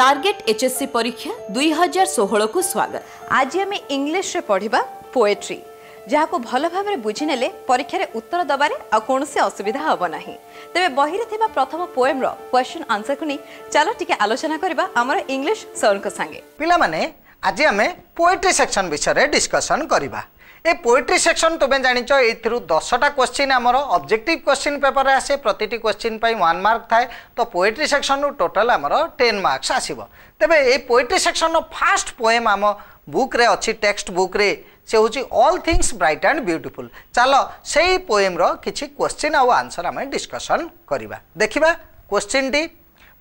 Target এচএসসি পরীক্ষা দুই হাজার ষোহলকু স্বাগত আজ আমি ইংলিশে পড়া পোয়েট্রি যা ভাল ভাবে বুঝি নেলে পরীক্ষার উত্তর দেবার আসে অসুবিধা হব না তবে বহিরে থাকা প্রথম পোয়েম্র কোয়েশ্চন আনসরকু নিয়ে চাল টিকি আলোচনা করা আমার ইংলিশ সরঙ্ সাগে পিলা মানে আজ আমি পোয়েট্রি সেকশন বিষয়ে ডিসকসন করা ଏ ପୋଏଟ୍ରି ସେକ୍ସନ୍ ତୁମେ ଜାଣିଛ ଏଥିରୁ ଦଶଟା କ୍ୱେଶ୍ଚିନ୍ ଆମର ଅବଜେକ୍ଟିଭ୍ କ୍ୱେଶ୍ଚିନ୍ ପେପର୍ରେ ଆସେ ପ୍ରତିଟି କ୍ୱେଶ୍ଚିନ୍ ପାଇଁ ୱାନ୍ ମାର୍କ ଥାଏ ତ ପୋଏଟ୍ରି ସେକ୍ସନ୍ରୁ ଟୋଟାଲ୍ ଆମର ଟେନ୍ ମାର୍କସ୍ ଆସିବ ତେବେ ଏ ପୋଏଟ୍ରି ସେକ୍ସନ୍ର ଫାଷ୍ଟ ପୋଏମ୍ ଆମ ବୁକ୍ରେ ଅଛି ଟେକ୍ସଟ ବୁକ୍ରେ ସେ ହେଉଛି all things bright and beautiful ଚାଲ ସେଇ ପୋଏମ୍ର କିଛି କ୍ୱେଶ୍ଚିନ୍ ଆଉ ଆନ୍ସର୍ ଆମେ ଡିସ୍କସନ୍ କରିବା ଦେଖିବା କ୍ୱେଶ୍ଚିନ୍ଟି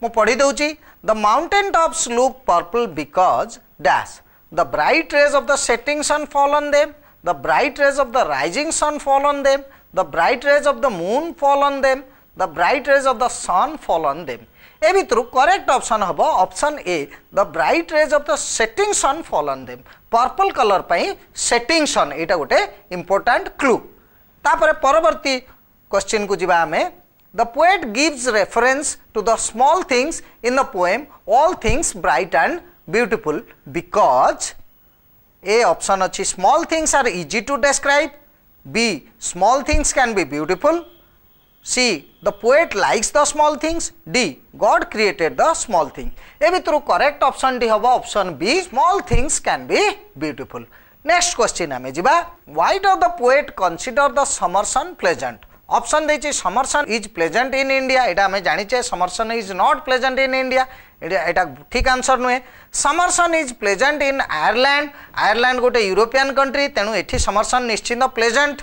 ମୁଁ ପଢ଼ିଦେଉଛି the mountain tops look purple because dash the bright rays of the setting sun fall on them The bright rays of the rising sun fall on them, the bright rays of the moon fall on them, the bright rays of the sun fall on them. ए भितर correct option हम option A the bright rays of the setting sun fall on them purple colour पर setting sun यहाँ गोटे important clue तापर परवर्ती question को जी आम the poet gives reference to the small things in the poem all things bright and beautiful because A option achi small things are easy to describe. B small things can be beautiful. C the poet likes the small things. D God created the small thing. A bithru correct option D hava option B small things can be beautiful. Next question आमे जिबा why does the poet consider the summer pleasant option दे देछि summer sun is pleasant in India. एटा आमे जानिचे summer sun is not pleasant in India এটা ঠিক answer নুহে summer sun is pleasant in Ireland Ireland গোটে ইউরোপিয়ান কন্ট্রি তেণু এটি সমরসন নিশ্চিন্ত pleasant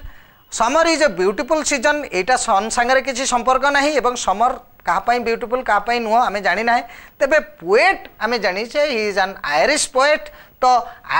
summer is a beautiful season एटा सन सांगे किसी संपर्क ना एवं समर कापाई ब्यूटिफुल कापाई नुह आम जाणीना तेरे पोएट आम जानीचे इज आन आयरिश पोएट तो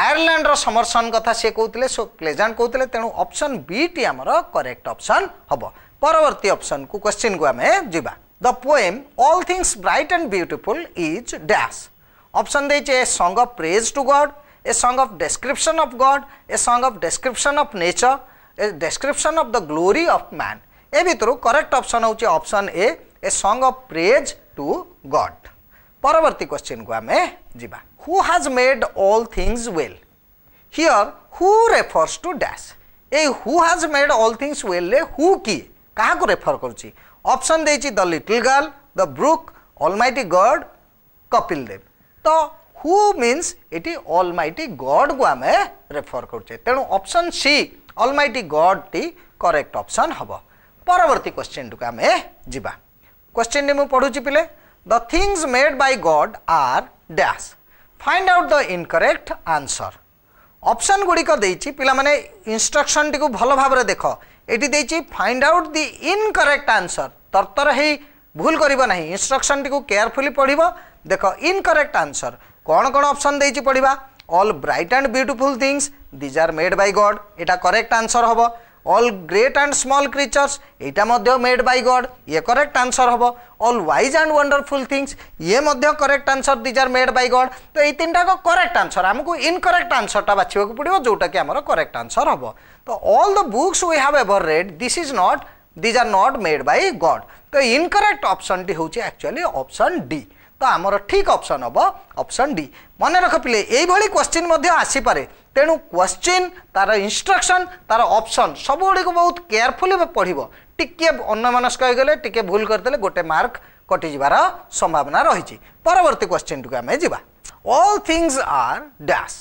आयरलैंड समर सन कथा सी कहते सो प्लेजाट कहते तेणु अप्सन बी टी आमर करेक्ट ऑप्शन हम परवर्ती ऑप्शन को क्वेश्चन को आम जावा the poem All Things Bright and Beautiful is dash. Option there is a song of praise to God, a song of description of God, a song of description of nature, a description of the glory of man. ए भितर correct option हूँ option a a song of praise to God परवर्ती question को आम जी who has made all things well here who refers to dash a who has made all things well रे who किए क्या रेफर करुच्ची option ଦେଇଛି the little girl the brook almighty God Kapil Dev ତ ହୁ ମିନ୍ସ ଏଠି ଅଲମାଇଟି ଗଡ଼୍କୁ ଆମେ ରେଫର୍ କରୁଛେ ତେଣୁ ଅପସନ୍ ସି ଅଲମାଇଟି ଗଡ଼୍ଟି କରେକ୍ଟ ଅପସନ୍ ହେବ ପରବର୍ତ୍ତୀ କ୍ୱେଶ୍ଚିନ୍ଟିକୁ ଆମେ ଯିବା କ୍ୱେଶ୍ଚିନ୍ଟି ମୁଁ ପଢ଼ୁଛି ପିଲେ the things made by God are dash find out the incorrect answer option ଗୁଡ଼ିକ ଦେଇଛି ପିଲାମାନେ ଇନଷ୍ଟ୍ରକ୍ସନ୍ଟିକୁ ଭଲ ଭାବରେ ଦେଖ ଏଠି ଦେଇଛି find out the incorrect answer ତର୍ତ୍ତର ହେଇ ଭୁଲ କରିବ ନାହିଁ ଇନଷ୍ଟ୍ରକ୍ସନ୍ଟିକୁ କେୟାରଫୁଲି ପଢ଼ିବ ଦେଖ ଇନକରେକ୍ଟ ଆନ୍ସର କ'ଣ କ'ଣ ଅପସନ୍ ଦେଇଛି ପଢ଼ିବା all bright and beautiful things these are made by God ଏଇଟା କରେକ୍ଟ ଆନ୍ସର ହେବ all great and small creatures এইটা মধ্য মেড বাই গড ইয়ে করেক্ট আনসর হব all wise and wonderful things ইয়ে মধ্য correct answer these are made by God তো এই তিনটাক করেক্ট আনসর আমি ইনকরেক্ট আনসরটা বাছবাকে পড়ব যেটা কি আমার করেক্ট আনসর হব তো all the books we have ever red this is not these are not made by God ତ ଇନକରେକ୍ଟ ଅପସନ୍ଟି ହେଉଛି ଆକ୍ଚୁଆଲି ଅପସନ୍ ଡି ତ ଆମର ଠିକ୍ ଅପସନ୍ ହେବ ଅପସନ୍ ଡି ମନେ ରଖ ପିଲେ ଏଇଭଳି କ୍ୱେଶ୍ଚିନ୍ ମଧ୍ୟ ଆସିପାରେ ତେଣୁ କ୍ୱେଶ୍ଚିନ୍ ତା'ର ଇନଷ୍ଟ୍ରକ୍ସନ୍ ତା'ର ଅପସନ୍ ସବୁଗୁଡ଼ିକୁ ବହୁତ କେୟାରଫୁଲି ପଢ଼ିବ ଟିକିଏ ଅନ୍ୟମନସ୍କ ହୋଇଗଲେ ଟିକିଏ ଭୁଲ କରିଦେଲେ ଗୋଟେ ମାର୍କ କଟିଯିବାର ସମ୍ଭାବନା ରହିଛି ପରବର୍ତ୍ତୀ କ୍ୱେଶ୍ଚିନ୍ଟିକୁ ଆମେ ଯିବା all things are dash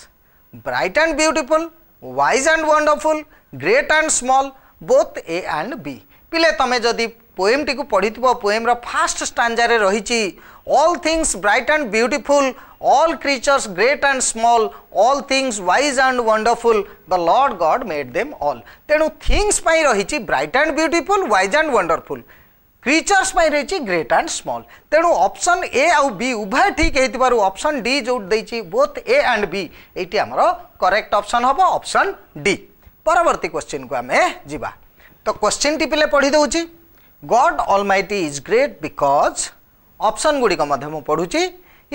bright and beautiful wise and wonderful great and small both A and B ପିଲେ ତମେ ଯଦି ପୋଏମ୍ଟିକୁ ପଢ଼ିଥିବ ପୋଏମ୍ର ଫାଷ୍ଟ ଷ୍ଟାଞ୍ଜାରେ ରହିଛି all things bright and beautiful all creatures great and small all things wise and wonderful the Lord God made them all ତେଣୁ things ପାଇଁ ରହିଛି bright and beautiful wise and wonderful creatures রয়েছে গ্রেট আন্ড স্মল তেমন option A আি উভয় ঠিক হয়ে option D যেটি both A and B এইটি আমার করেক্ট অপশন হব অপশন ডি পরবর্তী কোশ্চিন কু আমি যা তো কোশ্চিনটি পিলে পড়ি দেଉଛି God almighty is great because option গুড়িক মধ্যে মু পড়ুছি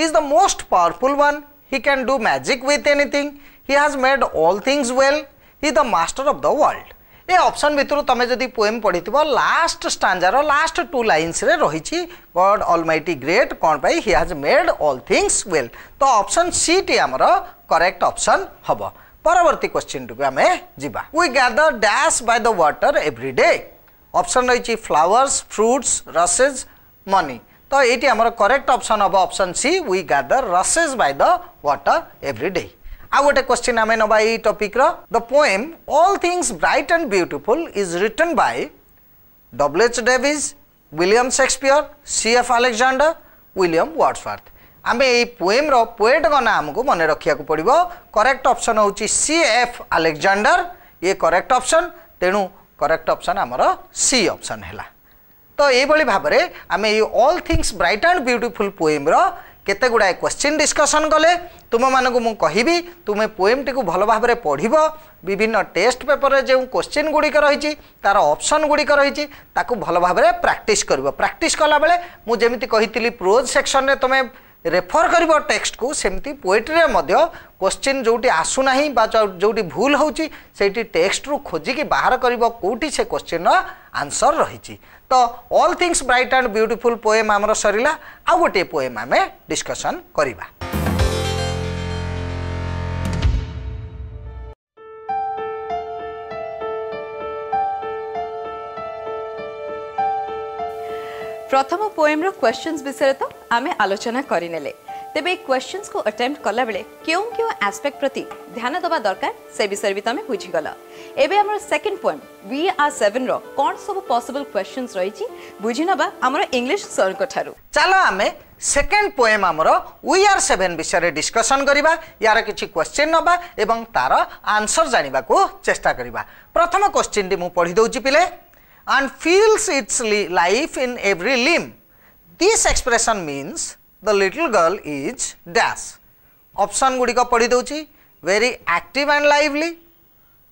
is the most powerful one he can do magic with anything he has made all things well he the master of the world ଏ ଅପସନ୍ ଭିତରୁ ତୁମେ ଯଦି ପୋଏମ୍ ପଢ଼ିଥିବ ଲାଷ୍ଟ ଷ୍ଟାଞ୍ଜାର ଲାଷ୍ଟ ଟୁ ଲାଇନ୍ସରେ ରହିଛି ଗଡ୍ ଅଲ୍ ମାଇଟି ଗ୍ରେଟ୍ କ'ଣ ପାଇଁ he has made all things well ତ ଅପସନ୍ ସିଟି ଆମର କରେକ୍ଟ ଅପସନ୍ ହେବ পরবর্তী কোশ্চিনটিকে আমি যা we gather dash by the water every day option রয়েছে ফ্লাওয়ার্স ফ্রুটস রসেজ মনি তো এইটি আমার করেক্ট অপশন হব option C we gather roses by the water every day ଆଉ ଗୋଟେ କ୍ୱେଶ୍ଚିନ୍ ଆମେ ନେବା ଏଇ ଟପିକ୍ର the poem all things bright and beautiful is written by W H Davies William Shakespeare C F Alexander William Wordsworth ଆମେ ଏଇ ପୋଏମ୍ର ପୋଏଟ୍ଙ୍କ ନାଁ ଆମକୁ ମନେ ରଖିବାକୁ ପଡ଼ିବ କରେକ୍ଟ ଅପସନ୍ ହେଉଛି ସି ଏଫ୍ ଆଲେକ୍ଜାଣ୍ଡର ଇଏ କରେକ୍ଟ ଅପସନ୍ ତେଣୁ କରେକ୍ଟ ଅପସନ୍ ଆମର ସି ଅପସନ୍ ହେଲା ତ ଏଇଭଳି ଭାବରେ ଆମେ ଏଇ all things bright and beautiful ପୋଏମ୍ର କେତେ ଗୁଡ଼ାଏ କ୍ୱେଶ୍ଚିନ୍ ଡିସ୍କସନ୍ କଲେ ତୁମମାନଙ୍କୁ ମୁଁ କହିବି ତୁମେ ପୋଏମ୍ଟିକୁ ଭଲ ଭାବରେ ପଢ଼ିବ ବିଭିନ୍ନ ଟେଷ୍ଟ ପେପରରେ ଯେଉଁ କ୍ୱେଶ୍ଚିନ୍ ଗୁଡ଼ିକ ରହିଛି ତା'ର ଅପସନ୍ ଗୁଡ଼ିକ ରହିଛି ତାକୁ ଭଲ ଭାବରେ ପ୍ରାକ୍ଟିସ୍ କରିବ ପ୍ରାକ୍ଟିସ୍ କଲାବେଳେ ମୁଁ ଯେମିତି କହିଥିଲି ପ୍ରୋଜ୍ ସେକ୍ସନରେ ତୁମେ ରେଫର କରିବ ଟେକ୍ସଟକୁ ସେମିତି ପୋଏଟ୍ରିରେ ମଧ୍ୟ କୋଶ୍ଚିନ୍ ଯେଉଁଠି ଆସୁନାହିଁ ବା ଯେଉଁଠି ଭୁଲ ହେଉଛି ସେଇଠି ଟେକ୍ସଟରୁ ଖୋଜିକି ବାହାର କରିବ କେଉଁଠି ସେ କୋଶ୍ଚିନ୍ର ଆନ୍ସର ରହିଛି ତ all things bright and beautiful poem ଆମର ସରିଲା ଆଉ ଗୋଟିଏ ପୋଏମ୍ ଆମେ ଡିସ୍କସନ୍ କରିବା ପ୍ରଥମ ପୋଏମ୍ର କ୍ୱେଶ୍ଚନ୍ସ ବିଷୟରେ ତ ଆମେ ଆଲୋଚନା କରିନେଲେ ତେବେ ଏହି କ୍ୱେଶ୍ଚନ୍ସକୁ ଆଟେମ୍ପ୍ଟ କଲାବେଳେ କେଉଁ କେଉଁ ଆସ୍ପେକ୍ଟ ପ୍ରତି ଧ୍ୟାନ ଦେବା ଦରକାର ସେ ବିଷୟରେ ବି ତମେ ବୁଝିଗଲ ଏବେ ଆମର ସେକେଣ୍ଡ ପୋଏମ୍ வி ஆர் செவன்ର କ'ଣ ସବୁ ପସିବଲ୍ କ୍ୱେଶ୍ଚନ୍ସ ରହିଛି ବୁଝିନେବା ଆମର ଇଂଲିଶ ସରଙ୍କ ଠାରୁ ଚାଲ ଆମେ ସେକେଣ୍ଡ ପୋଏମ୍ ଆମର ୱି ଆର୍ ସେଭେନ୍ ବିଷୟରେ ଡିସ୍କସନ୍ କରିବା ୟାର କିଛି କ୍ୱେଶ୍ଚିନ୍ ନେବା ଏବଂ ତାର ଆନ୍ସର୍ ଜାଣିବାକୁ ଚେଷ୍ଟା କରିବା ପ୍ରଥମ କ୍ୱେଶ୍ଚିନ୍ଟି ମୁଁ ପଢ଼ି ଦେଉଛି ପିଲେ and feels its life in every limb. This expression means the little girl is dash. Option गुड़िक पढ़ी very active and lively,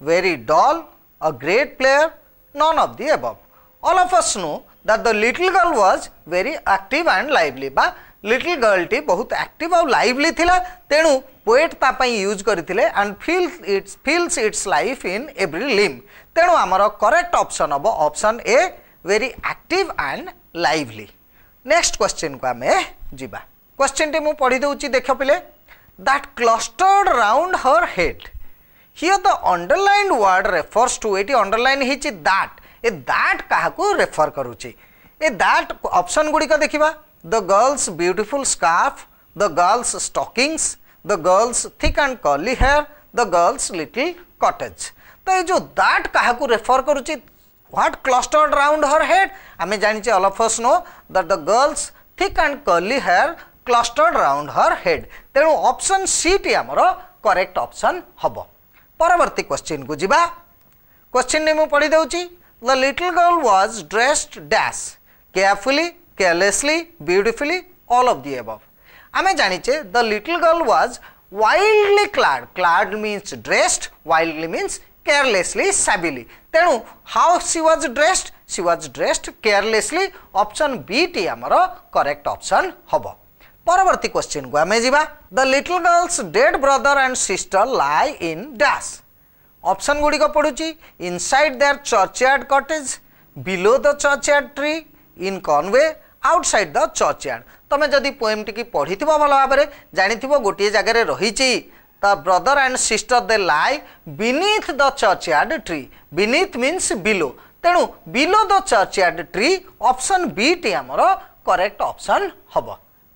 very dull, a great player, none of the above. All of us know that the little girl was very active and lively. But little গর্লটি বহুত active আউ lively লা তেণু poet তা use করে and feel it's feels its life in every limb তেণু আমার correct option হব option A very active and lively next question কু আমি যা কোশ্চিনটি মু পড়ি দেছি দেখ পিলে that clustered round her head here the underline word refers to এটি অন্ডরলাইন হয়েছি দ্যাট এ দ্যাট কাহকু রেফর করুছি এ দ্যাট অপশন গুড়িক দেখিবা the girl's beautiful scarf, the girl's stockings, the girl's thick and curly hair, the girl's little cottage. तो ये जो that कहाँ को refer करुँ what clustered round her head? हमें जानी चाहिए all of us know that the girl's thick and curly hair clustered round her head. तेरे option C टी हमारा correct option होगा. परवर्ती question को जीबा. Question ने मैं पढ़ी दे the little girl was dressed dash carefully carelessly, beautifully, all of the above. আমি জানিছে the little girl was wildly clad. Clad means dressed, wildly means carelessly, savvily. তেণু how she was dressed? She was dressed carelessly. Option B টি আমার correct option হব। পরবর্তী question কু আমি যা the little girl's dead brother and sister lie in dash option গুড়ি পড়ুছি inside their churchyard cottage below the churchyard tree in Conway outside the churchyard তুমি যদি পোয়েমটিকে পড়িথিব ভালো ভাবে জাঁথিব গোটিয়ে জায়গায় রয়েছে the brother and sister they lie beneath the churchyard tree beneath means below ତେଣୁ below the churchyard tree option b ଟି ଆମର correct option ହବ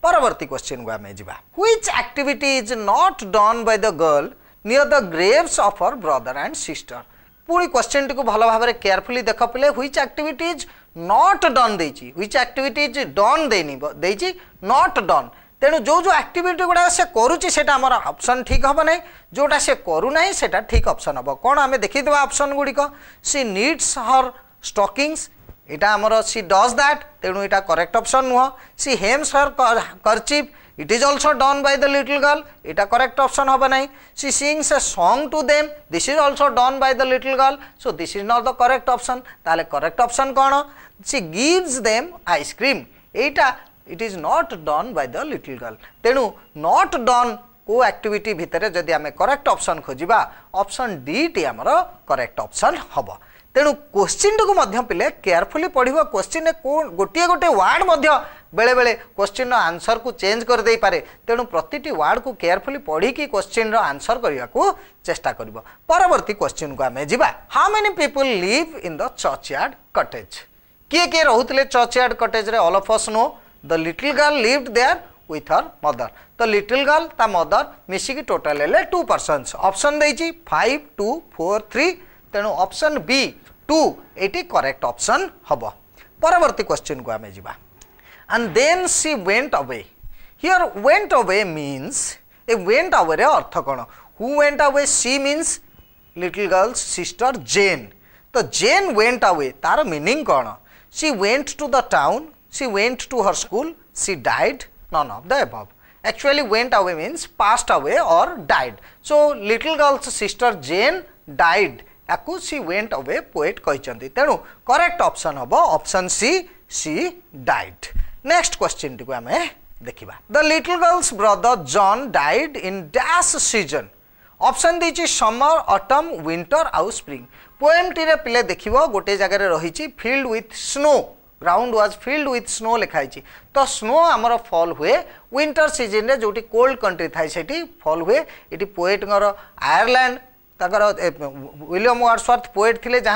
ପରବର୍ତ୍ତୀ କ୍ୱେଶ୍ଚିନ୍କୁ ଆମେ ଯିବା which activity is not done by the girl near the graves of her brother and sister ପୁଣି କ୍ୱେଶ୍ଚିନ୍ଟିକୁ ଭଲ ଭାବରେ କେୟାରଫୁଲି ଦେଖ ପିଲେ which activity is not done ଦେଇଛି which activity is done ଦେଇନି ଦେଇଛି not done ତେଣୁ ଯେଉଁ ଯେଉଁ ଆକ୍ଟିଭିଟି ଗୁଡ଼ା ସେ କରୁଛି ସେଇଟା ଆମର ଅପସନ୍ ଠିକ୍ ହେବ ନାହିଁ ଯେଉଁଟା ସେ କରୁନାହିଁ ସେଇଟା ଠିକ୍ ଅପସନ୍ ହେବ କ'ଣ ଆମେ ଦେଖିଦେବା ଅପସନ୍ ଗୁଡ଼ିକ ସି ନିଡ୍ସ ହର୍ ଷ୍ଟକିଙ୍ଗସ୍ ଏଇଟା ଆମର ସି ଡଜ୍ ଦ୍ୟାଟ୍ ତେଣୁ ଏଇଟା କରେକ୍ଟ ଅପସନ୍ ନୁହଁ she hems her kerchief it is also done by the little girl ଏଇଟା କରେକ୍ଟ ଅପସନ୍ ହେବ ନାହିଁ she sings a song to them this is also done by the little girl so this is not the correct option ତାହେଲେ correct option କ'ଣ she gives them ice cream এইটা it is not done by the little girl তেণু not done को activity भितर जदि आम correct option खोजा option D टी आमर करेक्ट ऑप्शन हम तेणु क्वेश्चन टी को पिले केयरफुली पढ़व क्वेश्चन गोटे गोटे वार्ड बेले बेले क्वेश्चन आंसर को चेंज कर दे पारे तेणु प्रति वार्ड को केयरफुली पढ़ी क्वेश्चन आंसर करने को चेस्टा कर परवर्ती क्वेश्चन को आम जा how many people live in the churchyard cottage କିଏ କିଏ ରହୁଥିଲେ ଚର୍ଚ୍ଚୟାର୍ଡ଼ କଟେଜରେ all of us know the little girl lived there with her mother ତ ଲିଟିଲ୍ ଗାର୍ଲ ତା ମଦର ମିଶିକି ଟୋଟାଲ ହେଲେ ଟୁ ପର୍ସନ୍ସ ଅପସନ୍ ଦେଇଛି ଫାଇଭ୍ ଟୁ ଫୋର୍ ଥ୍ରୀ ତେଣୁ ଅପସନ୍ ବି ଟୁ ଏଇଟି କରେକ୍ଟ ଅପସନ୍ ହେବ ପରବର୍ତ୍ତୀ କ୍ୱେଶ୍ଚିନ୍କୁ ଆମେ ଯିବା and then she went away here went away means ଏ ୱେଣ୍ଟ ଅୱେରେ ଅର୍ଥ କ'ଣ who went away she means little girl's sister Jane ତ ଜେନ୍ ୱେଣ୍ଟ ଅୱେ ତାର ମିନିଂ କ'ଣ She went to the town, she went to her school, she died, none of the above. Actually went away means passed away or died. So, little girl's sister Jane died. Aku she went away poet କହିଛନ୍ତି ତେଣୁ correct option ହବ option C she died. Next question ଟିକୁ ଆମେ ଦେଖିବା The little girl's brother John died in dash season. Option ଦେଇଛି summer, autumn, winter or spring. পোয়েমটিরে পিলে দেখব গোটে জায়গায় রয়েছে filled with snow ground was filled with snow লেখাইছি তো স্নো আমার ফল হুয়ে উইন্টর সিজনরে যেটি কোল্ড কন্ট্রি থাকে সেটি ফল হুয়ে এটি পোয়েটঙ্কর আয়ারল্যান্ড তাঁর উইলিয়ম ওয়ার্ডসওয়ার্থ পোয়েট লে যা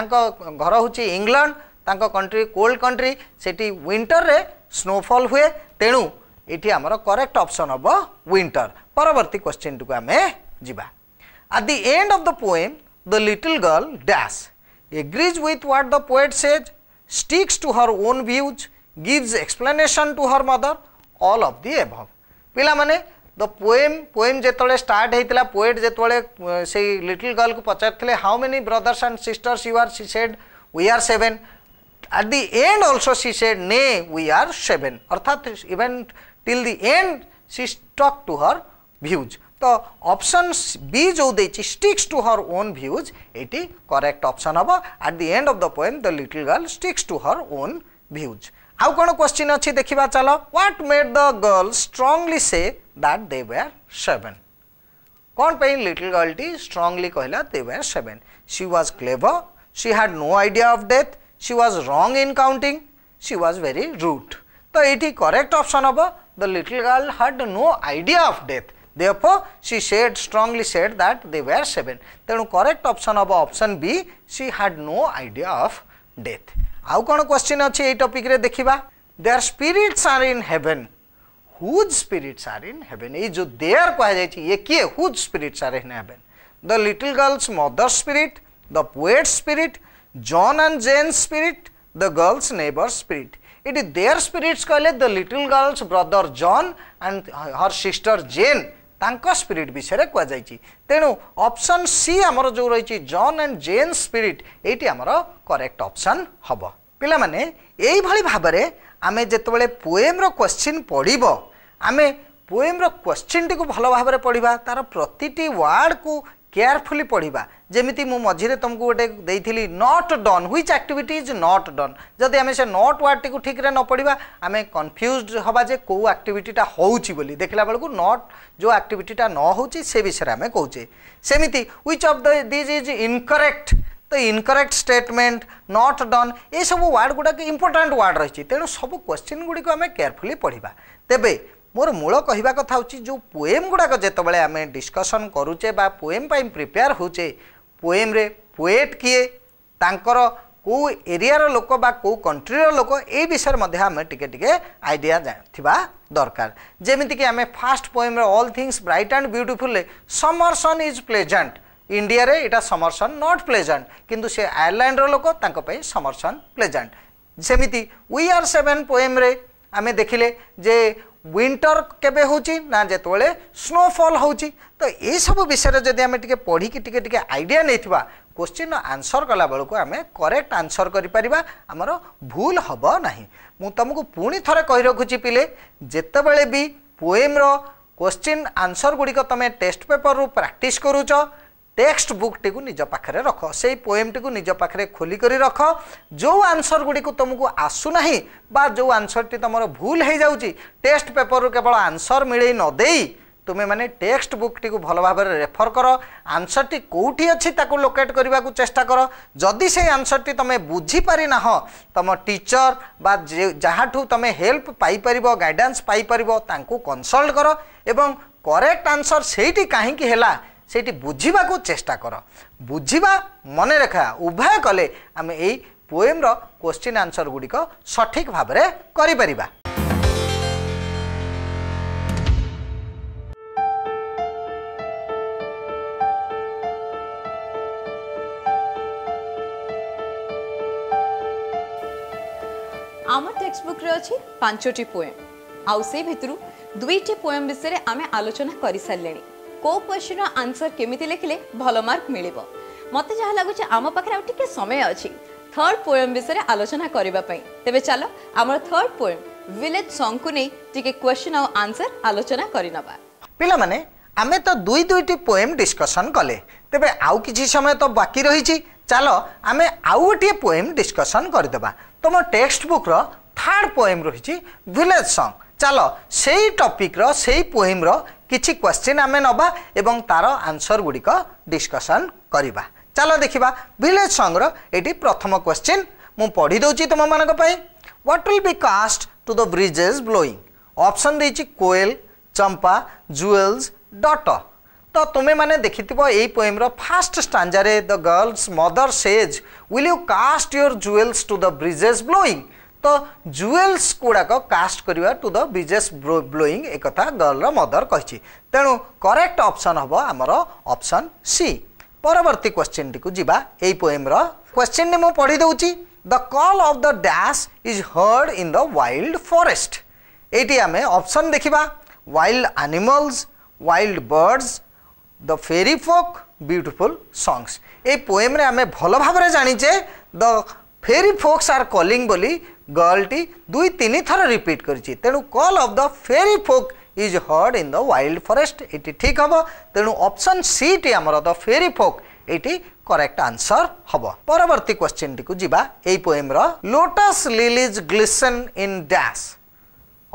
ঘর হচ্ছে ইংল্যান্ড তাঁর কন্ট্রি কোল্ড কন্ট্রি সেটি উইন্টর্রে স্নোফল হুয়ে তেণু এটি আমার করেক্ট অপশন হব উইন্টর পরবর্তী কোশ্চিনটি আমি যা at the end of the poem the little girl dash agrees with what the poet says sticks to her own views gives explanation to her mother all of the above pila mane the poem poem jetole start heitla poet jetole uh, sei little girl ku pacharthile how many brothers and sisters you are she said we are seven at the end also she said nay we are seven arthat even till the end she stuck to her views तो option B जो देती sticks to her own views ये correct option हम at the end of the point the little girl sticks to her own views आउ कौन question अच्छी देखा चल what made the girl strongly say that they were seven कौन पे little girl टी स्ट्रंगली कहला दे were seven she was clever she had no idea of death she was wrong in counting she was very rude तो ये correct option हम the little girl had no idea of death therefore she said strongly said that they were seven then correct option of option b she had no idea of death how kon question achi ei topic re dekhiba their spirits are in heaven whose spirits are in heaven ei jo their koha jai chi ye kie whose spirits are in heaven the little girl's mother spirit the poet spirit john and jane spirit the girl's neighbor spirit it is their spirits called the little girl's brother john and her sister jane ତାଙ୍କ spirit ବିଷୟରେ କୁହାଯାଇଛି ତେଣୁ option C ଆମର ଯେଉଁ ରହିଛି ଜନ୍ and ଜେନ୍ spirit ଏଇଟି ଆମର correct option ହେବ ପିଲାମାନେ ଏଇଭଳି ଭାବରେ ଆମେ ଯେତେବେଳେ ପୋଏମ୍ର କ୍ୱେଶ୍ଚିନ୍ ପଢ଼ିବ ଆମେ ପୋଏମ୍ର କ୍ୱେଶ୍ଚିନ୍ଟିକୁ ଭଲ ଭାବରେ ପଢ଼ିବା ତା'ର ପ୍ରତିଟି ୱାର୍ଡ଼କୁ কেয়ারফুলি পড়া যেমি মু মঝিরে তোমাকে গোটে দিয়েছিলি not done which activity is not done যদি আমি সে নট ওয়ার্ডটি ঠিক রে নপড়া আমি কনফ্ୟୁଜড হওয়া যে কেউ আক্টিভিটিটা হোচি বলে দেখলা বেড়ে নট যে আক্টিভিটিটা ন হচ্ছে সে বিষয়ে আমি কৌছে সেমিতি which of the these is incorrect তো ইনকরেক্ট স্টেটমেন্ট নট ডন এইসব ওয়ার্ড গুড়া ইম্পর্টাট ওয়ার্ড রয়েছে তেমন সব কোশ্চিন গুড়ি আমি কেয়ারফুলি পড়া তেমন ମୋର ମୂଳ କହିବା କଥା ହେଉଛି ଯେଉଁ ପୋଏମ୍ ଗୁଡ଼ାକ ଯେତେବେଳେ ଆମେ ଡିସ୍କସନ୍ କରୁଛେ ବା ପୋଏମ୍ ପାଇଁ ପ୍ରିପେୟାର ହେଉଛେ ପୋଏମ୍ରେ ପୋଏଟ୍ କିଏ ତାଙ୍କର କେଉଁ ଏରିଆର ଲୋକ ବା କେଉଁ କଣ୍ଟ୍ରିର ଲୋକ ଏଇ ବିଷୟରେ ମଧ୍ୟ ଆମେ ଟିକେ ଟିକେ ଆଇଡ଼ିଆ ଥିବା ଦରକାର ଯେମିତିକି ଆମେ ଫାଷ୍ଟ ପୋଏମ୍ରେ ଅଲ୍ ଥିଙ୍ଗସ୍ ବ୍ରାଇଟ୍ ଆଣ୍ଡ ବିୟୁଟିଫୁଲ୍ରେ ସମର୍ସନ୍ ଇଜ୍ ପ୍ଲେଜେଣ୍ଟ ଇଣ୍ଡିଆରେ ଏଇଟା ସମର୍ସନ୍ ନଟ୍ ପ୍ଲେଜେଣ୍ଟ କିନ୍ତୁ ସେ ଆୟର୍ଲାଣ୍ଡର ଲୋକ ତାଙ୍କ ପାଇଁ ସମର୍ସନ୍ ପ୍ଲେଜେଣ୍ଟ ସେମିତି ୱି ଆର୍ ସେଭେନ୍ ପୋଏମ୍ରେ ଆମେ ଦେଖିଲେ ଯେ ୱିଣ୍ଟର କେବେ ହେଉଛି ନା ଯେତେବେଳେ ସ୍ନୋଫଲ୍ ହେଉଛି ତ ଏସବୁ ବିଷୟରେ ଯଦି ଆମେ ଟିକେ ପଢ଼ିକି ଟିକେ ଟିକେ ଆଇଡ଼ିଆ ନେଇଥିବା କୋଶ୍ଚିନ୍ର ଆନ୍ସର୍ କଲାବେଳକୁ ଆମେ କରେକ୍ଟ ଆନ୍ସର୍ କରିପାରିବା ଆମର ଭୁଲ ହେବ ନାହିଁ ମୁଁ ତୁମକୁ ପୁଣି ଥରେ କହି ରଖୁଛି ପିଲେ ଯେତେବେଳେ ବି ପୋଏମ୍ର କୋଶ୍ଚିନ୍ ଆନ୍ସର୍ ଗୁଡ଼ିକ ତୁମେ ଟେଷ୍ଟ ପେପର୍ରୁ ପ୍ରାକ୍ଟିସ୍ କରୁଛ টেক্সট বুকটি নিজ পাখে রখ সেই পোয়েমটি নিজ পাখে খোলিক রখ যে আনসর গুড়ি তুমি আসুনা বা যে আনসরটি তোমার ভুল হয়ে যাচ্ছি টেক্সট পেপর কেবল আনসর মিলাই নদেই ତୁମେମାନେ ଟେକ୍ସଟ ବୁକ୍ଟିକୁ ଭଲ ଭାବରେ ରେଫର କର ଆନ୍ସରଟି କେଉଁଠି ଅଛି ତାକୁ ଲୋକେଟ୍ କରିବାକୁ ଚେଷ୍ଟା କର ଯଦି ସେଇ ଆନ୍ସରଟି ତୁମେ ବୁଝିପାରିନାହ ତୁମ ଟିଚର ବା ଯାହାଠୁ ତୁମେ ହେଲ୍ପ ପାଇପାରିବ ଗାଇଡ଼ାନ୍ସ ପାଇପାରିବ ତାଙ୍କୁ କନସଲ୍ଟ କର ଏବଂ କରେକ୍ଟ ଆନ୍ସର ସେଇଠି କାହିଁକି ହେଲା ସେଇଠି ବୁଝିବାକୁ ଚେଷ୍ଟା କର ବୁଝିବା ମନେ ରଖା ଉଭୟ କଲେ ଆମେ ଏଇ ପୋଏମ୍ର କୋଶ୍ଚିନ୍ ଆନ୍ସର୍ ଗୁଡ଼ିକ ସଠିକ୍ ଭାବରେ କରିପାରିବା আমার টেক্সট বুকরে অছি পাঁচটি পোয়েম আউ সেই ভিতর দুইটি পোয়েম বিষয়ে আমি আলোচনা করে সারে କେଉଁ କ୍ୱେଶ୍ଚିନ୍ର ଆନ୍ସର କେମିତି ଲେଖିଲେ ଭଲ ମାର୍କ ମିଳିବ ମୋତେ ଯାହା ଲାଗୁଛି ଆମ ପାଖରେ ଆଉ ଟିକେ ସମୟ ଅଛି ଥର୍ଡ଼ ପୋଏମ୍ ବିଷୟରେ ଆଲୋଚନା କରିବା ପାଇଁ ତେବେ ଚାଲ ଆମର ଥର୍ଡ଼ ପୋଏମ୍ ଭିଲେଜ୍ ସଙ୍ଗକୁ ନେଇ ଟିକେ କ୍ୱେଶ୍ଚିନ୍ ଆଉ ଆନ୍ସର ଆଲୋଚନା କରିନେବା ପିଲାମାନେ ଆମେ ତ ଦୁଇ ଦୁଇଟି ପୋଏମ୍ ଡିସ୍କସନ୍ କଲେ ତେବେ ଆଉ କିଛି ସମୟ ତ ବାକି ରହିଛି ଚାଲ ଆମେ ଆଉ ଗୋଟିଏ ପୋଏମ୍ ଡିସ୍କସନ୍ କରିଦେବା ତୁମ ଟେକ୍ସଟ ବୁକ୍ର ଥାର୍ଡ଼ ପୋଏମ୍ ରହିଛି ଭିଲେଜ୍ ସଙ୍ଗ ଚାଲ ସେଇ ଟପିକ୍ର ସେଇ ପୋଏମ୍ର କିଛି କ୍ୱେଶ୍ଚିନ୍ ଆମେ ନେବା ଏବଂ ତା'ର ଆନ୍ସର୍ ଗୁଡ଼ିକ ଡିସ୍କସନ୍ କରିବା ଚାଲ ଦେଖିବା ଭିଲେଜ୍ ସଙ୍ଗ୍ର ଏଠି ପ୍ରଥମ କ୍ୱେଶ୍ଚିନ୍ ମୁଁ ପଢ଼ିଦେଉଛି ତୁମମାନଙ୍କ ପାଇଁ what will be cast to the breezes blowing option ଦେଇଛି କୋଏଲ୍ ଚମ୍ପା ଜୁଏଲ୍ସ ଡଟ ତ ତୁମେମାନେ ଦେଖିଥିବ ଏଇ ପୋଏମ୍ର ଫାଷ୍ଟ ଷ୍ଟାଞ୍ଜାରେ the girl's mother says will you cast your jewels to the breezes blowing ତ ଜୁଏଲ୍ସ ଗୁଡ଼ାକ କାଷ୍ଟ କରିବା ଟୁ ଦ ବିଜେସ୍ ବ୍ଲୋଇଂ ଏକଥା ଗର୍ଲର ମଦର କହିଛି ତେଣୁ କରେକ୍ଟ ଅପସନ୍ ହେବ ଆମର ଅପସନ୍ ସି ପରବର୍ତ୍ତୀ କ୍ୱେଶ୍ଚିନ୍ଟିକୁ ଯିବା ଏଇ ପୋଏମ୍ର କ୍ୱେଶ୍ଚିନ୍ଟି ମୁଁ ପଢ଼ି ଦେଉଛି the call of the dash is heard in the wild forest ଏଇଠି ଆମେ ଅପସନ୍ ଦେଖିବା wild animals wild birds the fairy folk beautiful ସଙ୍ଗସ୍ এই পোয়েমরে আমি ভালো ভাবে জাঁচে দ ফেরি ফোক্স আর কলিং বলে ଗର୍ଲଟି ଦୁଇ ତିନି ଥର ରିପିଟ୍ କରିଛି ତେଣୁ call of the fairy folk is heard in the wild forest ଏଠି ଠିକ୍ ହେବ ତେଣୁ ଅପସନ୍ ସିଟି ଆମର ଦ ଫେରି ଫୋକ୍ ଏଇଟି କରେକ୍ଟ ଆନ୍ସର ହେବ ପରବର୍ତ୍ତୀ କ୍ୱେଶ୍ଚିନ୍ଟିକୁ ଯିବା ଏଇ ପୋଏମ୍ର lotus lilies glisten in dash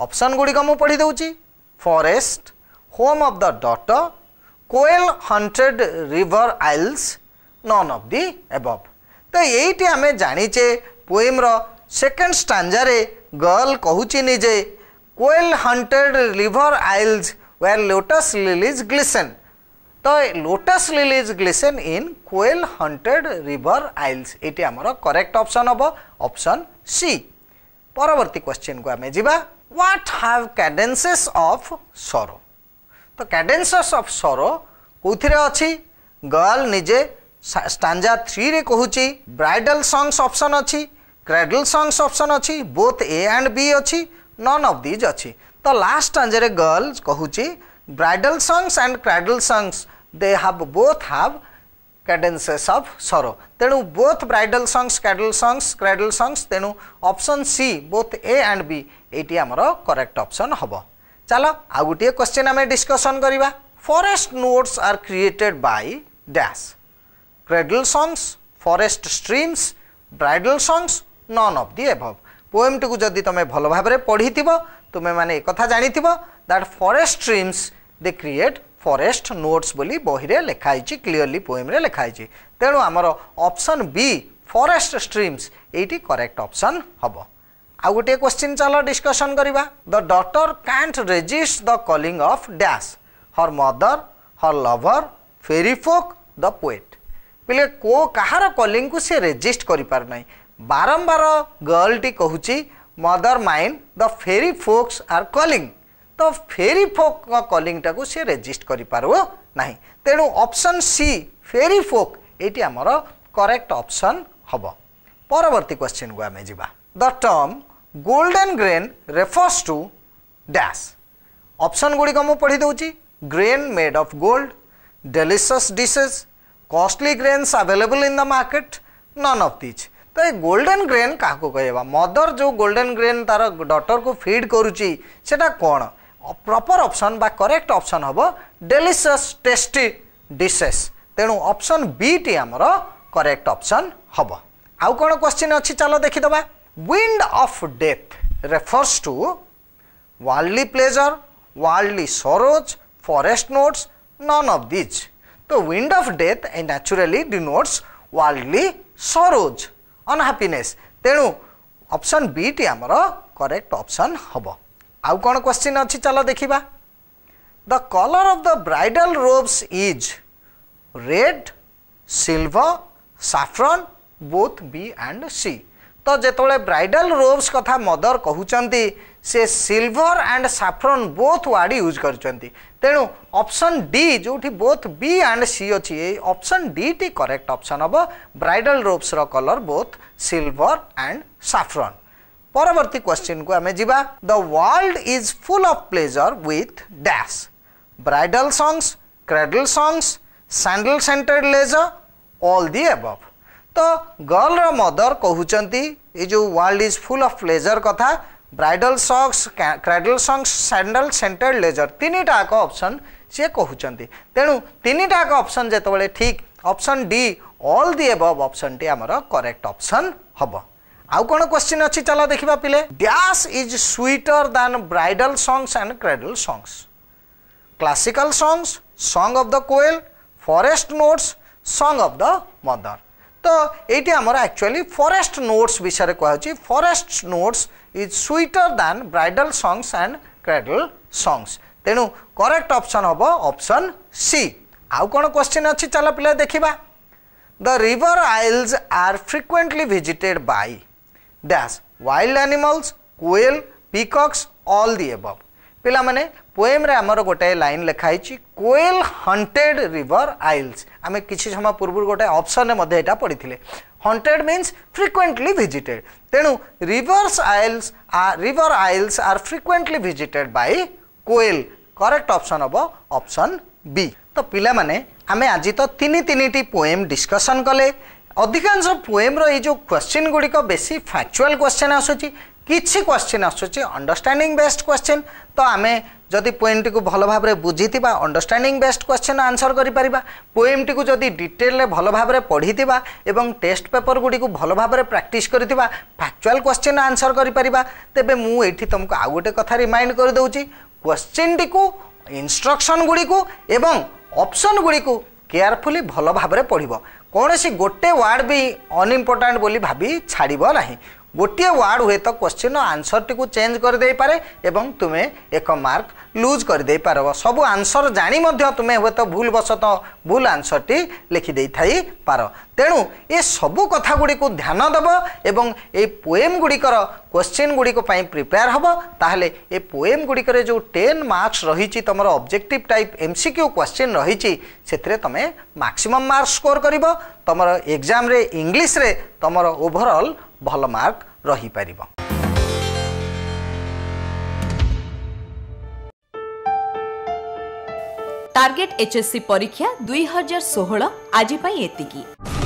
option ଗୁଡ଼ିକ ମୁଁ ପଢ଼ି ଦେଉଛି ଫରେଷ୍ଟ ହୋମ୍ ଅଫ୍ ଦ ଡଟ koel haunted river isles none of the above ତ ଏଇଟି ଆମେ ଜାଣିଛେ ପୋଏମ୍ର ସେକେଣ୍ଡ ଷ୍ଟାଞ୍ଜାରେ ଗର୍ଲ କହୁଛି ନିଜେ koel haunted river isles where lotus lilies glisten ତ lotus lilies glisten in koel haunted river isles ଏଇଟି ଆମର କରେକ୍ଟ ଅପସନ୍ ହେବ ଅପସନ୍ ସି ପରବର୍ତ୍ତୀ କ୍ୱେଶ୍ଚିନ୍କୁ ଆମେ ଯିବା what have cadences of sorrow ତ କ୍ୟାଡେନ୍ସେସ୍ ଅଫ୍ ସରୋ କେଉଁଥିରେ ଅଛି ଗର୍ଲ ନିଜେ ଷ୍ଟାଞ୍ଜା ଥ୍ରୀରେ କହୁଛି ବ୍ରାଇଡାଲ୍ ସଙ୍ଗସ୍ ଅପସନ୍ ଅଛି କ୍ରାଡଲ୍ ସଙ୍ଗସ୍ ଅପସନ୍ ଅଛି ବୋଥ୍ ଏ ଆଣ୍ଡ ବି ଅଛି ନନ୍ ଅଫ୍ ଦିଜ୍ ଅଛି ତ ଲାଷ୍ଟ ଆଞ୍ଜରେ ଗର୍ଲସ୍ କହୁଛି bridal songs and cradle songs they have both have cadences of sorrow. ତେଣୁ both bridal songs, cradle songs, cradle songs ତେଣୁ option C both A and B ଏଇଟି ଆମର correct option ହେବ। ଚାଲ ଆଉ ଗୋଟିଏ question ଆମେ discussion କରିବା। Forest notes are created by dash. Cradle songs, forest streams, bridal songs, none of the above পোয়েমটিକୁ ଯଦି ତୁମେ ଭଲ ଭାବରେ ପଢ଼ିଥିବ ତୁମେମାନେ ଏକଥା ଜାଣିଥିବ that forest streams they create forest notes ବୋଲି ବହିରେ ଲେଖା ହେଇଛି କ୍ଲିଅରଲି ପୋଏମରେ ଲେଖା ହେଇଛି ତେଣୁ ଆମର ଅପସନ୍ ବି ଫରେଷ୍ଟ ଷ୍ଟ୍ରିମ୍ସ ଏଇଟି କରେକ୍ଟ ଅପସନ୍ ହେବ ଆଉ ଗୋଟିଏ କ୍ୱେଶ୍ଚିନ୍ ଚାଲ ଡିସ୍କସନ୍ କରିବା the daughter can't resist the calling of dash her mother her lover fairy folk the poet ବୋଇଲେ କେଉଁ କାହାର କଲିଂକୁ ସେ ରେଜିଷ୍ଟ କରିପାରୁନାହିଁ ବାରମ୍ବାର ଗର୍ଲଟି କହୁଛି ମଦର ମାଇଣ୍ଡ ଦ ଫେରି ଫୋକ୍ସ ଆର୍ କଲିଂ ତ ଫେରି ଫୋକ୍ଙ୍କ କଲିଂଟାକୁ ସେ ରେଜିଷ୍ଟ କରିପାରିବ ନାହିଁ ତେଣୁ ଅପସନ୍ ସି ଫେରି ଫୋକ୍ ଏଇଟି ଆମର କରେକ୍ଟ ଅପସନ୍ ହେବ ପରବର୍ତ୍ତୀ କ୍ୱେଶ୍ଚିନ୍କୁ ଆମେ ଯିବା the term golden grain refers to dash option ଗୁଡ଼ିକ ମୁଁ ପଢ଼ିଦେଉଛି grain made of gold delicious dishes costly grains available in the market none of these ତ ଏ ଗୋଲ୍ଡେନ୍ ଗ୍ରେନ୍ କାହାକୁ କହିବା ମଦର ଯେଉଁ ଗୋଲ୍ଡେନ୍ ଗ୍ରେନ୍ ତା'ର ଡଟରକୁ ଫିଡ୍ କରୁଛି ସେଇଟା କ'ଣ ପ୍ରପର୍ ଅପସନ୍ ବା କରେକ୍ଟ ଅପସନ୍ ହେବ ଡେଲିସିୟସ୍ ଟେଷ୍ଟି ଡିସେସ୍ ତେଣୁ ଅପସନ୍ ବିଟି ଆମର କରେକ୍ଟ ଅପସନ୍ ହେବ ଆଉ କ'ଣ କ୍ୱେଶ୍ଚିନ୍ ଅଛି ଚାଲ ଦେଖିଦେବା wind of death refers to worldly pleasure worldly sorrows forest notes none of these ତ ୱିଣ୍ଡ ଅଫ୍ ଡେଥ୍ ଏ naturally denotes worldly sorrows unhappiness ତେଣୁ ଅପସନ୍ ବିଟି ଆମର କରେକ୍ଟ ଅପସନ୍ ହେବ ଆଉ କ'ଣ କ୍ୱେଶ୍ଚିନ୍ ଅଛି ଚାଲ ଦେଖିବା the colour of the bridal robes is red silver saffron both B and C ତ ଯେତେବେଳେ ବ୍ରାଇଡ଼ାଲ୍ ରୋବ୍ସ କଥା ମଦର କହୁଛନ୍ତି ସେ silver and saffron both word use କରିଛନ୍ତି ତେଣୁ ଅପସନ୍ ଡି ଯେଉଁଠି ବୋଥ୍ ବି ଆଣ୍ଡ ସି ଅଛି ଏଇ ଅପସନ୍ ଡିଟି କରେକ୍ଟ ଅପସନ୍ ହେବ ବ୍ରାଇଡ଼ାଲ୍ ରୋପ୍ସର colour both silver and saffron ପରବର୍ତ୍ତୀ କ୍ୱେଶ୍ଚିନ୍କୁ ଆମେ ଯିବା the world is full of pleasure with dash bridal songs cradle ସଙ୍ଗସ୍ sandal scented leisure all the above ତ ଗର୍ଲର ମଦର କହୁଛନ୍ତି ଏ ଯେଉଁ world is full of pleasure କଥା bridal songs cradle songs sandal scented leisure ତିନିଟାକ ଅପସନ୍ ସିଏ କହୁଛନ୍ତି ତେଣୁ ତିନିଟାକ ଅପସନ୍ ଯେତେବେଳେ ଠିକ୍ option D all the above ଅପସନ୍ଟି ଆମର କରେକ୍ଟ ଅପସନ୍ ହେବ ଆଉ କ'ଣ କ୍ୱେଶ୍ଚିନ୍ ଅଛି ଚାଲ ଦେଖିବା ପିଲେ dash is sweeter than bridal songs and cradle songs classical songs song of the koel forest notes song of the mother ତ ଏଇଠି ଆମର ଆକ୍ଚୁଆଲି ଫରେଷ୍ଟ ନୋଟ୍ସ ବିଷୟରେ କୁହାହେଉଛି forest notes is sweeter than bridal songs and cradle songs. ତେଣୁ correct option ହେବ option C ଆଉ କ'ଣ question ଅଛି ଚାଲ ପିଲା ଦେଖିବା the river isles are frequently visited by dash wild animals koel peacocks all the above ପିଲାମାନେ ପୋଏମ୍ରେ ଆମର ଗୋଟାଏ ଲାଇନ୍ ଲେଖା ହେଇଛି କୋଏଲ୍ ହଣ୍ଟେଡ୍ ରିଭର ଆଇଲ୍ସ ଆମେ କିଛି ସମୟ ପୂର୍ବରୁ ଗୋଟେ ଅପସନ୍ରେ ମଧ୍ୟ ଏଇଟା ପଢ଼ିଥିଲେ ହଣ୍ଟେଡ୍ ମିନ୍ସ ଫ୍ରିକ୍ୱେଣ୍ଟଲି ଭିଜିଟେଡ୍ ତେଣୁ rivers isles river isles are frequently visited by koel correct option ହେବ ଅପସନ୍ ବି ତ ପିଲାମାନେ ଆମେ ଆଜି ତ ତିନି ତିନିଟି ପୋଏମ୍ ଡିସ୍କସନ୍ କଲେ ଅଧିକାଂଶ ପୋଏମ୍ର ଏଇ ଯେଉଁ କ୍ୱେଶ୍ଚିନ୍ ଗୁଡ଼ିକ ବେଶୀ ଫ୍ୟାକ୍ଚୁଆଲ୍ କ୍ୱେଶ୍ଚିନ୍ ଆସୁଛି କିଛି କ୍ୱେଶ୍ଚିନ୍ ଆସୁଛି ଅଣ୍ଡରଷ୍ଟାଣ୍ଡିଂ ବେସ୍ଡ କ୍ୱେଶ୍ଚିନ୍ ତ ଆମେ ଯଦି ପୋଏମ୍ଟିକୁ ଭଲ ଭାବରେ ବୁଝିଥିବା ଅଣ୍ଡରଷ୍ଟାଣ୍ଡିଂ ବେସ୍ଡ କ୍ୱେଶ୍ଚିନ୍ ଆନ୍ସର କରିପାରିବା ପୋଏମ୍ଟିକୁ ଯଦି ଡିଟେଲରେ ଭଲ ଭାବରେ ପଢ଼ିଥିବା ଏବଂ ଟେଷ୍ଟ ପେପର ଗୁଡ଼ିକୁ ଭଲ ଭାବରେ ପ୍ରାକ୍ଟିସ୍ କରିଥିବା ଫ୍ୟାକ୍ଚୁଆଲ୍ କ୍ୱେଶ୍ଚିନ୍ ଆନ୍ସର କରିପାରିବା ତେବେ ମୁଁ ଏଇଠି ତୁମକୁ ଆଉ ଗୋଟେ କଥା ରିମାଇଣ୍ଡ କରିଦେଉଛି କ୍ୱେଶ୍ଚିନ୍ଟିକୁ ଇନଷ୍ଟ୍ରକ୍ସନ୍ ଗୁଡ଼ିକୁ ଏବଂ ଅପସନ୍ ଗୁଡ଼ିକୁ କେୟାରଫୁଲି ଭଲ ଭାବରେ ପଢ଼ିବ କୌଣସି ଗୋଟେ ୱାର୍ଡ଼ ବି ଅନଇମ୍ପୋର୍ଟାଣ୍ଟ ବୋଲି ଭାବି ଛାଡ଼ିବ ନାହିଁ गोटे वार्ड हुए तो क्वेश्चन आंसर टी चेज करदे पारे एवं तुम्हें एक मार्क लूज करदे पार सब आंसर जाणी तुम्हें हुए तो भूल बशत भूल आंसर टी लिखिदे पार ତେଣୁ ଏସବୁ କଥା ଗୁଡ଼ିକୁ ଧ୍ୟାନ ଦେବ ଏବଂ ଏ ପୋଏମ୍ ଗୁଡ଼ିକର କ୍ୱେଶ୍ଚିନ୍ ଗୁଡ଼ିକ ପାଇଁ ପ୍ରିପେୟାର ହେବ ତାହେଲେ ଏ ପୋଏମ୍ ଗୁଡ଼ିକରେ ଯେଉଁ ଟେନ୍ ମାର୍କସ୍ ରହିଛି ତୁମର objective type M C Q question ରହିଛି ସେଥିରେ ତୁମେ ମାକ୍ସିମମ୍ ମାର୍କ ସ୍କୋର୍ କରିବ ତୁମର ଏକ୍ଜାମ୍ରେ ଇଂଲିଶରେ ତୁମର ଓଭରଅଲ୍ ଭଲ ମାର୍କ ରହିପାରିବ ଟାର୍ଗେଟ୍ টার্গেট এইচএসসি পরীক্ষা দুই ଷୋହଳ ଆଜି ପାଇଁ ଏତିକି